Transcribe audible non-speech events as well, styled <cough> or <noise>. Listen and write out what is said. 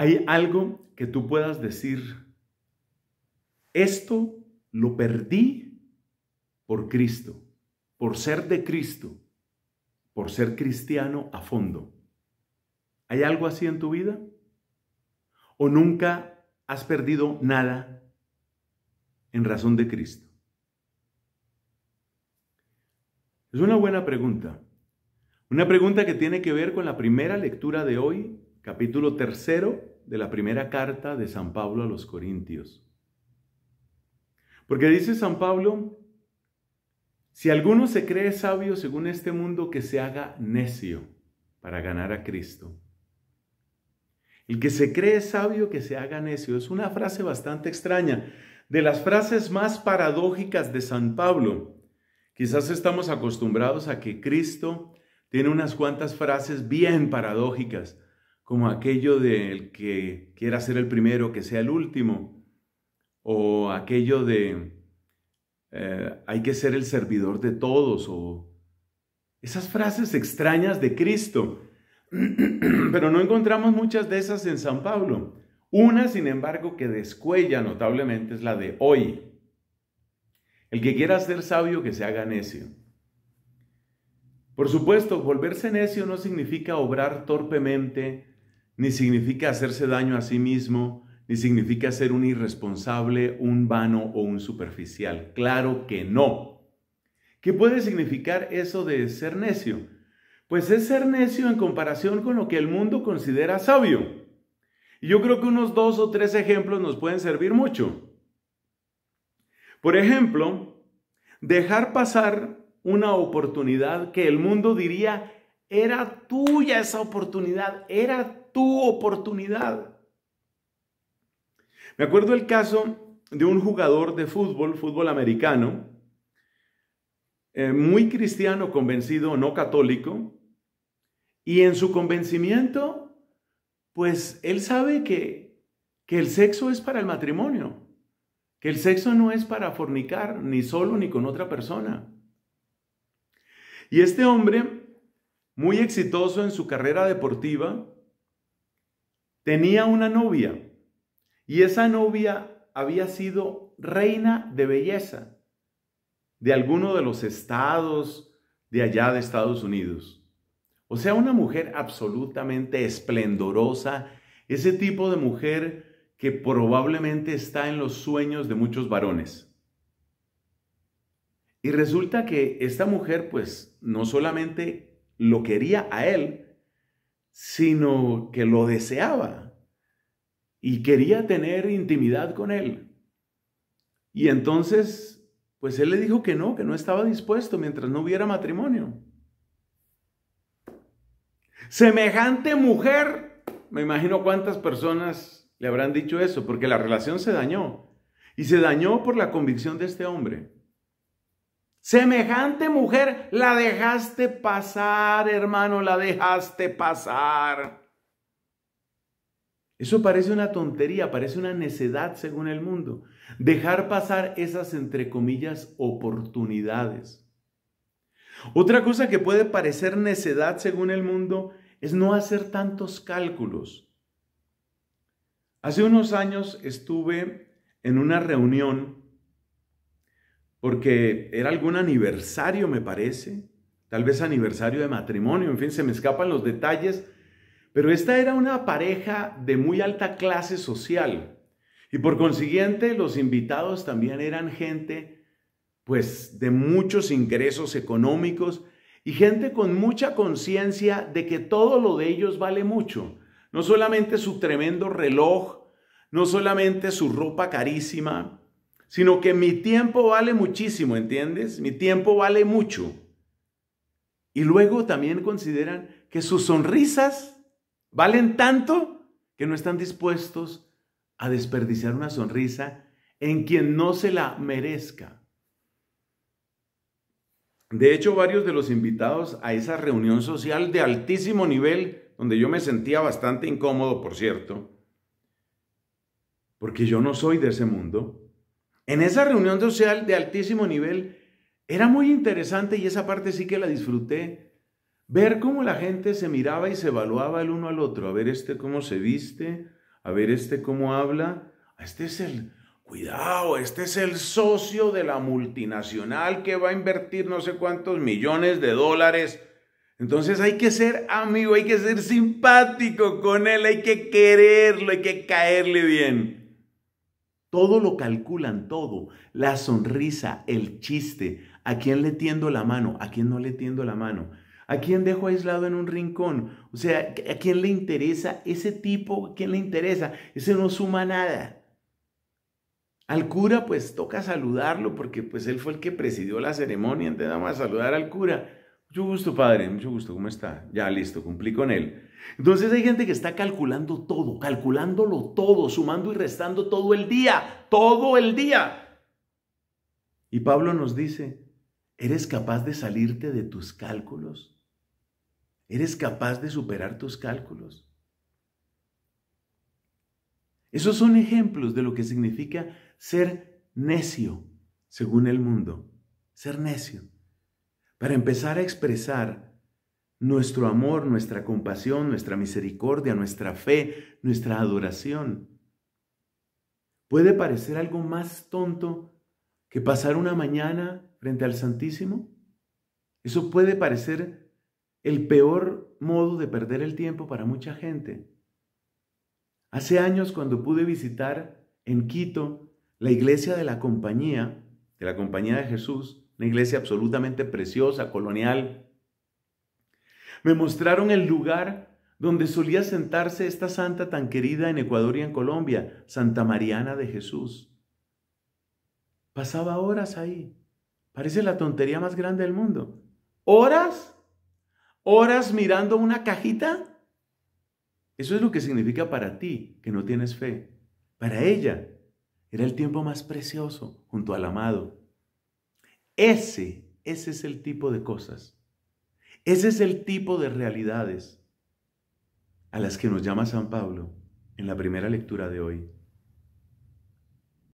hay algo que tú puedas decir, esto lo perdí por Cristo, por ser de Cristo, por ser cristiano a fondo. ¿Hay algo así en tu vida? ¿O nunca has perdido nada en razón de Cristo? Es una buena pregunta. Una pregunta que tiene que ver con la primera lectura de hoy capítulo tercero de la primera carta de San Pablo a los Corintios. Porque dice San Pablo, si alguno se cree sabio según este mundo, que se haga necio para ganar a Cristo. El que se cree sabio, que se haga necio. Es una frase bastante extraña, de las frases más paradójicas de San Pablo. Quizás estamos acostumbrados a que Cristo tiene unas cuantas frases bien paradójicas, como aquello del que quiera ser el primero, que sea el último, o aquello de eh, hay que ser el servidor de todos, o esas frases extrañas de Cristo. <clears throat> Pero no encontramos muchas de esas en San Pablo. Una, sin embargo, que descuella notablemente es la de hoy. El que quiera ser sabio, que se haga necio. Por supuesto, volverse necio no significa obrar torpemente ni significa hacerse daño a sí mismo, ni significa ser un irresponsable, un vano o un superficial. Claro que no. ¿Qué puede significar eso de ser necio? Pues es ser necio en comparación con lo que el mundo considera sabio. Y yo creo que unos dos o tres ejemplos nos pueden servir mucho. Por ejemplo, dejar pasar una oportunidad que el mundo diría, era tuya esa oportunidad, era tu oportunidad. Me acuerdo el caso de un jugador de fútbol, fútbol americano, eh, muy cristiano, convencido, no católico, y en su convencimiento, pues él sabe que, que el sexo es para el matrimonio, que el sexo no es para fornicar, ni solo ni con otra persona. Y este hombre, muy exitoso en su carrera deportiva, tenía una novia y esa novia había sido reina de belleza de alguno de los estados de allá de Estados Unidos. O sea, una mujer absolutamente esplendorosa, ese tipo de mujer que probablemente está en los sueños de muchos varones. Y resulta que esta mujer pues no solamente lo quería a él, sino que lo deseaba y quería tener intimidad con él. Y entonces, pues él le dijo que no, que no estaba dispuesto mientras no hubiera matrimonio. Semejante mujer, me imagino cuántas personas le habrán dicho eso, porque la relación se dañó. Y se dañó por la convicción de este hombre. Semejante mujer la dejaste pasar, hermano, la dejaste pasar. Eso parece una tontería, parece una necedad según el mundo. Dejar pasar esas, entre comillas, oportunidades. Otra cosa que puede parecer necedad según el mundo es no hacer tantos cálculos. Hace unos años estuve en una reunión porque era algún aniversario, me parece, tal vez aniversario de matrimonio, en fin, se me escapan los detalles, pero esta era una pareja de muy alta clase social y por consiguiente los invitados también eran gente pues de muchos ingresos económicos y gente con mucha conciencia de que todo lo de ellos vale mucho, no solamente su tremendo reloj, no solamente su ropa carísima, sino que mi tiempo vale muchísimo, ¿entiendes? Mi tiempo vale mucho. Y luego también consideran que sus sonrisas valen tanto que no están dispuestos a desperdiciar una sonrisa en quien no se la merezca. De hecho, varios de los invitados a esa reunión social de altísimo nivel, donde yo me sentía bastante incómodo, por cierto, porque yo no soy de ese mundo, en esa reunión social de altísimo nivel era muy interesante y esa parte sí que la disfruté. Ver cómo la gente se miraba y se evaluaba el uno al otro. A ver este cómo se viste, a ver este cómo habla. Este es el, cuidado, este es el socio de la multinacional que va a invertir no sé cuántos millones de dólares. Entonces hay que ser amigo, hay que ser simpático con él, hay que quererlo, hay que caerle bien. Todo lo calculan, todo. La sonrisa, el chiste, a quién le tiendo la mano, a quién no le tiendo la mano, a quién dejo aislado en un rincón. O sea, ¿a quién le interesa ese tipo? ¿A quién le interesa? Ese no suma nada. Al cura pues toca saludarlo porque pues él fue el que presidió la ceremonia, vamos a saludar al cura. Mucho gusto, padre, mucho gusto, ¿cómo está? Ya, listo, cumplí con él. Entonces hay gente que está calculando todo, calculándolo todo, sumando y restando todo el día, todo el día. Y Pablo nos dice, ¿eres capaz de salirte de tus cálculos? ¿Eres capaz de superar tus cálculos? Esos son ejemplos de lo que significa ser necio, según el mundo. Ser necio para empezar a expresar nuestro amor, nuestra compasión, nuestra misericordia, nuestra fe, nuestra adoración. ¿Puede parecer algo más tonto que pasar una mañana frente al Santísimo? Eso puede parecer el peor modo de perder el tiempo para mucha gente. Hace años cuando pude visitar en Quito la iglesia de la compañía, de la compañía de Jesús, una iglesia absolutamente preciosa, colonial. Me mostraron el lugar donde solía sentarse esta santa tan querida en Ecuador y en Colombia, Santa Mariana de Jesús. Pasaba horas ahí. Parece la tontería más grande del mundo. ¿Horas? ¿Horas mirando una cajita? Eso es lo que significa para ti, que no tienes fe. Para ella, era el tiempo más precioso junto al amado. Ese, ese es el tipo de cosas. Ese es el tipo de realidades a las que nos llama San Pablo en la primera lectura de hoy.